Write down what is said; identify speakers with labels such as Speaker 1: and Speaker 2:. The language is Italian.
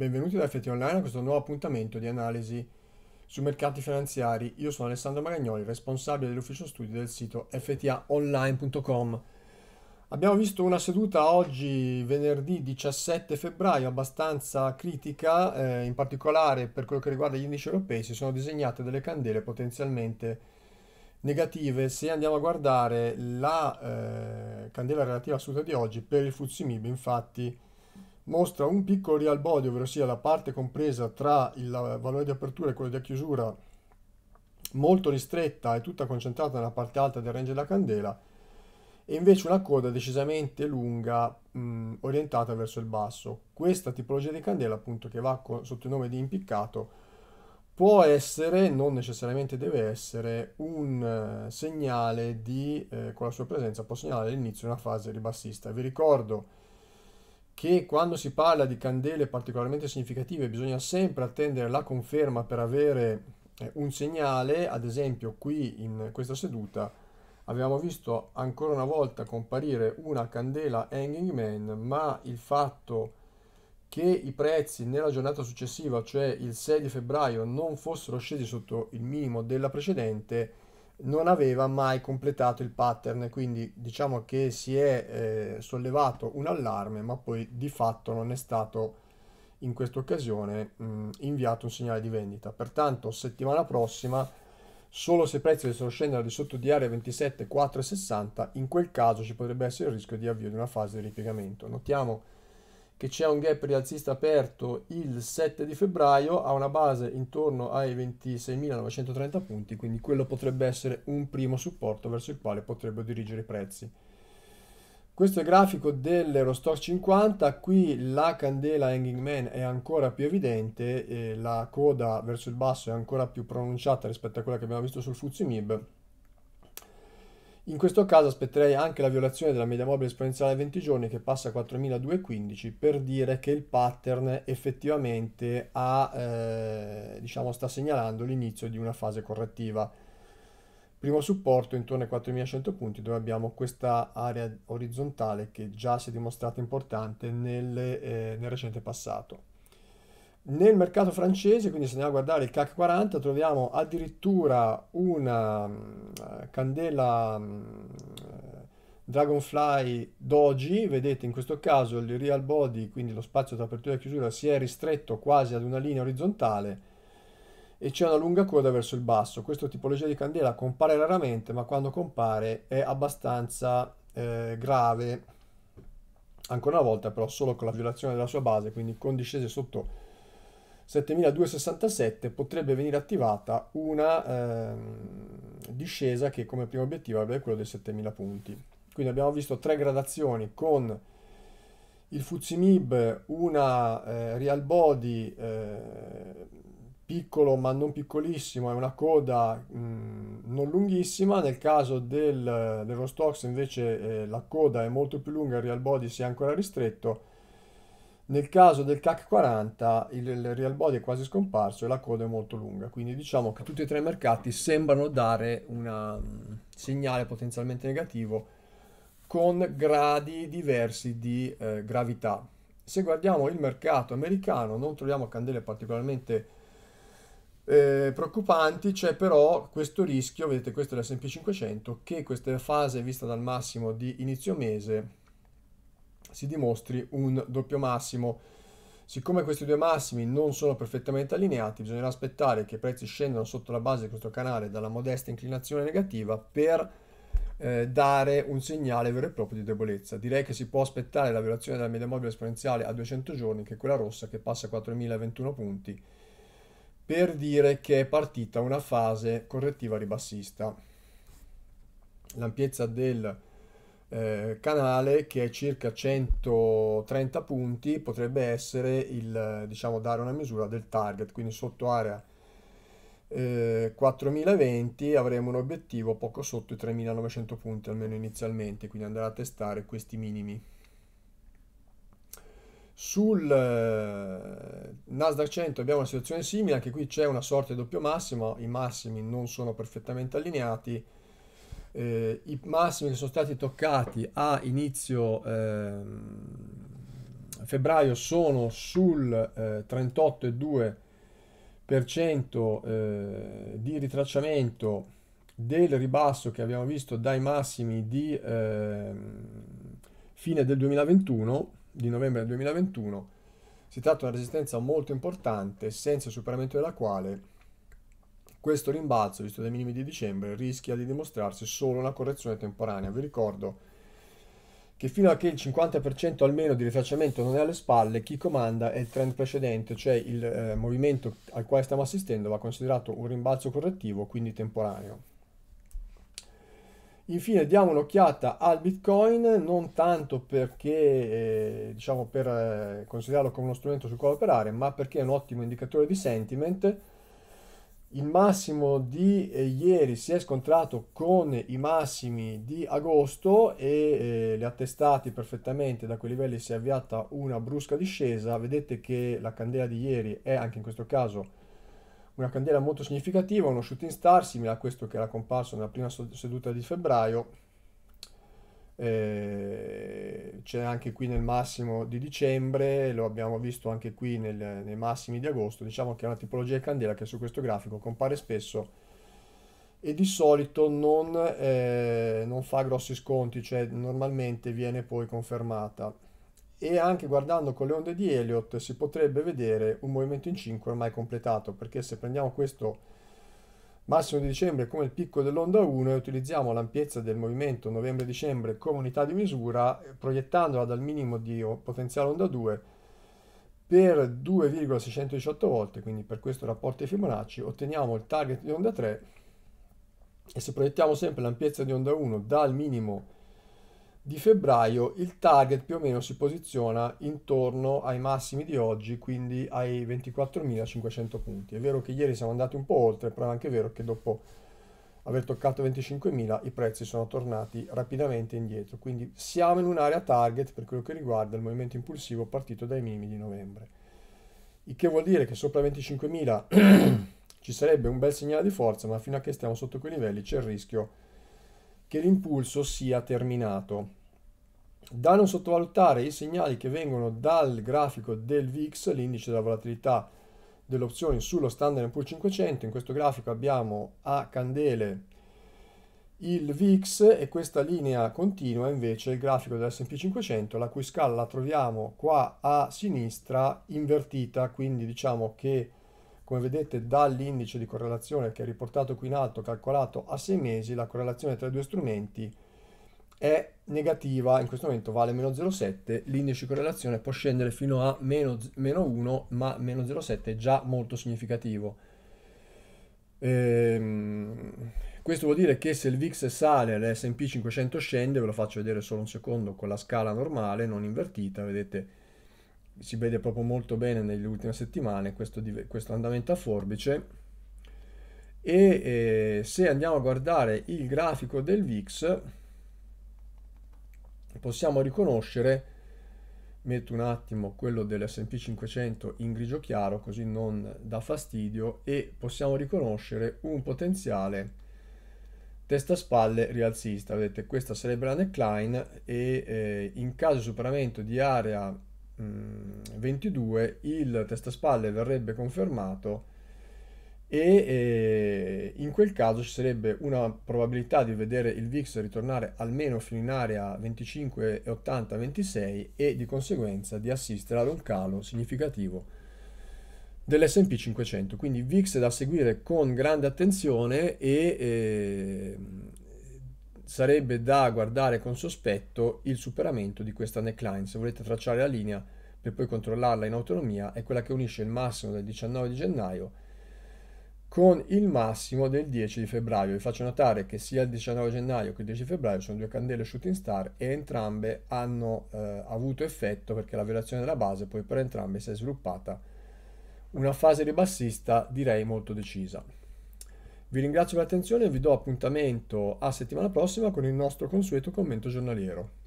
Speaker 1: Benvenuti da FT Online a questo nuovo appuntamento di analisi sui mercati finanziari. Io sono Alessandro Magagnoli, responsabile dell'ufficio studi del sito ftaonline.com. Abbiamo visto una seduta oggi, venerdì 17 febbraio, abbastanza critica, eh, in particolare per quello che riguarda gli indici europei si sono disegnate delle candele potenzialmente negative. Se andiamo a guardare la eh, candela relativa assoluta di oggi, per il Fuzimib infatti mostra un piccolo real body, ovvero sia la parte compresa tra il valore di apertura e quello di chiusura molto ristretta e tutta concentrata nella parte alta del range della candela e invece una coda decisamente lunga mh, orientata verso il basso. Questa tipologia di candela appunto che va con, sotto il nome di impiccato può essere, non necessariamente deve essere, un eh, segnale di, eh, con la sua presenza può segnalare l'inizio di una fase ribassista. Vi ricordo che quando si parla di candele particolarmente significative bisogna sempre attendere la conferma per avere eh, un segnale, ad esempio qui in questa seduta abbiamo visto ancora una volta comparire una candela Hanging Man, ma il fatto che i prezzi nella giornata successiva, cioè il 6 di febbraio, non fossero scesi sotto il minimo della precedente, non aveva mai completato il pattern, quindi diciamo che si è eh, sollevato un allarme, ma poi di fatto non è stato in questa occasione mh, mm, inviato un segnale di vendita. Pertanto settimana prossima, solo se i prezzi dovessero scendere al di sotto di area 27, 4,60, in quel caso ci potrebbe essere il rischio di avvio di una fase di ripiegamento. Notiamo che c'è un gap rialzista aperto il 7 di febbraio a una base intorno ai 26.930 punti, quindi quello potrebbe essere un primo supporto verso il quale potrebbero dirigere i prezzi. Questo è il grafico dell'Eurostock 50, qui la candela hanging man è ancora più evidente, eh, la coda verso il basso è ancora più pronunciata rispetto a quella che abbiamo visto sul Mib, in questo caso aspetterei anche la violazione della media mobile esponenziale a 20 giorni che passa a 4215 per dire che il pattern effettivamente ha, eh, diciamo, sta segnalando l'inizio di una fase correttiva. Primo supporto intorno ai 4100 punti dove abbiamo questa area orizzontale che già si è dimostrata importante nelle, eh, nel recente passato. Nel mercato francese, quindi se andiamo a guardare il CAC 40, troviamo addirittura una mm, eh, candela mm, eh, Dragonfly Doji, vedete in questo caso il real body, quindi lo spazio tra apertura e chiusura, si è ristretto quasi ad una linea orizzontale e c'è una lunga coda verso il basso. Questo tipologia di candela compare raramente, ma quando compare è abbastanza eh, grave. Ancora una volta però solo con la violazione della sua base, quindi con discese sotto 7267 potrebbe venire attivata una eh, discesa che come primo obiettivo avrebbe quello dei 7000 punti. Quindi abbiamo visto tre gradazioni con il Fuzzy Mib, una eh, real body eh, piccolo ma non piccolissimo e una coda mh, non lunghissima, nel caso del, dello Stox invece eh, la coda è molto più lunga, il real body si è ancora ristretto nel caso del CAC 40 il real body è quasi scomparso e la coda è molto lunga, quindi diciamo che tutti e tre i mercati sembrano dare un um, segnale potenzialmente negativo con gradi diversi di eh, gravità. Se guardiamo il mercato americano non troviamo candele particolarmente eh, preoccupanti, c'è però questo rischio, vedete questo è l'S&P 500, che questa fase vista dal massimo di inizio mese si dimostri un doppio massimo. Siccome questi due massimi non sono perfettamente allineati, bisognerà aspettare che i prezzi scendano sotto la base di questo canale dalla modesta inclinazione negativa per eh, dare un segnale vero e proprio di debolezza. Direi che si può aspettare la violazione della media mobile esponenziale a 200 giorni, che è quella rossa che passa a 4021 punti, per dire che è partita una fase correttiva ribassista. L'ampiezza del eh, canale che è circa 130 punti potrebbe essere il diciamo dare una misura del target quindi sotto area eh, 4020 avremo un obiettivo poco sotto i 3900 punti almeno inizialmente quindi andare a testare questi minimi sul eh, Nasdaq 100 abbiamo una situazione simile anche qui c'è una sorta di doppio massimo i massimi non sono perfettamente allineati eh, i massimi che sono stati toccati a inizio eh, febbraio sono sul eh, 38,2% eh, di ritracciamento del ribasso che abbiamo visto dai massimi di ehm, fine del 2021, di novembre del 2021. Si tratta di una resistenza molto importante senza superamento della quale questo rimbalzo, visto dai minimi di dicembre, rischia di dimostrarsi solo una correzione temporanea. Vi ricordo che fino a che il 50% almeno di ritracciamento non è alle spalle, chi comanda è il trend precedente, cioè il eh, movimento al quale stiamo assistendo va considerato un rimbalzo correttivo, quindi temporaneo. Infine diamo un'occhiata al Bitcoin, non tanto perché eh, diciamo per eh, considerarlo come uno strumento sul quale operare, ma perché è un ottimo indicatore di sentiment il massimo di eh, ieri si è scontrato con i massimi di agosto e eh, li testati perfettamente da quei livelli si è avviata una brusca discesa vedete che la candela di ieri è anche in questo caso una candela molto significativa uno shooting star simile a questo che era comparso nella prima seduta di febbraio eh, c'è anche qui nel massimo di dicembre, lo abbiamo visto anche qui nel, nei massimi di agosto, diciamo che è una tipologia di candela che su questo grafico compare spesso e di solito non, eh, non fa grossi sconti, cioè normalmente viene poi confermata. E anche guardando con le onde di Elliott si potrebbe vedere un movimento in 5 ormai completato, perché se prendiamo questo Massimo di dicembre come il picco dell'onda 1 e utilizziamo l'ampiezza del movimento novembre-dicembre come unità di misura eh, proiettandola dal minimo di potenziale onda 2 per 2,618 volte, quindi per questo rapporto ai Fibonacci, otteniamo il target di onda 3 e se proiettiamo sempre l'ampiezza di onda 1 dal minimo di febbraio il target più o meno si posiziona intorno ai massimi di oggi, quindi ai 24.500 punti. È vero che ieri siamo andati un po' oltre, però è anche vero che dopo aver toccato 25.000 i prezzi sono tornati rapidamente indietro. Quindi siamo in un'area target per quello che riguarda il movimento impulsivo partito dai minimi di novembre. Il che vuol dire che sopra 25.000 ci sarebbe un bel segnale di forza, ma fino a che stiamo sotto quei livelli c'è il rischio di che l'impulso sia terminato. Da non sottovalutare i segnali che vengono dal grafico del VIX, l'indice della volatilità delle opzioni sullo standard Poor's 500. In questo grafico abbiamo a candele il VIX e questa linea continua invece il grafico dell'S&P 500, la cui scala la troviamo qua a sinistra invertita, quindi diciamo che come vedete dall'indice di correlazione che è riportato qui in alto, calcolato a 6 mesi, la correlazione tra i due strumenti è negativa, in questo momento vale meno 0,7, l'indice di correlazione può scendere fino a meno, meno 1, ma meno 0,7 è già molto significativo. Ehm, questo vuol dire che se il VIX sale, l'S&P 500 scende, ve lo faccio vedere solo un secondo con la scala normale, non invertita, vedete si vede proprio molto bene nelle ultime settimane questo, questo andamento a forbice e eh, se andiamo a guardare il grafico del VIX possiamo riconoscere metto un attimo quello dell'S&P 500 in grigio chiaro così non dà fastidio e possiamo riconoscere un potenziale testa spalle rialzista vedete questa sarebbe la neckline e eh, in caso di superamento di area 22 mm, il testaspalle verrebbe confermato e, e in quel caso ci sarebbe una probabilità di vedere il VIX ritornare almeno fino in area 25 80 26 e di conseguenza di assistere ad un calo significativo dell'S&P 500. Quindi VIX da seguire con grande attenzione e, e, ehm, sarebbe da guardare con sospetto il superamento di questa neckline. Se volete tracciare la linea per poi controllarla in autonomia, è quella che unisce il massimo del 19 di gennaio con il massimo del 10 di febbraio. Vi faccio notare che sia il 19 gennaio che il 10 febbraio sono due candele shooting star e entrambe hanno eh, avuto effetto perché la violazione della base poi per entrambe si è sviluppata una fase ribassista direi molto decisa. Vi ringrazio per l'attenzione e vi do appuntamento a settimana prossima con il nostro consueto commento giornaliero.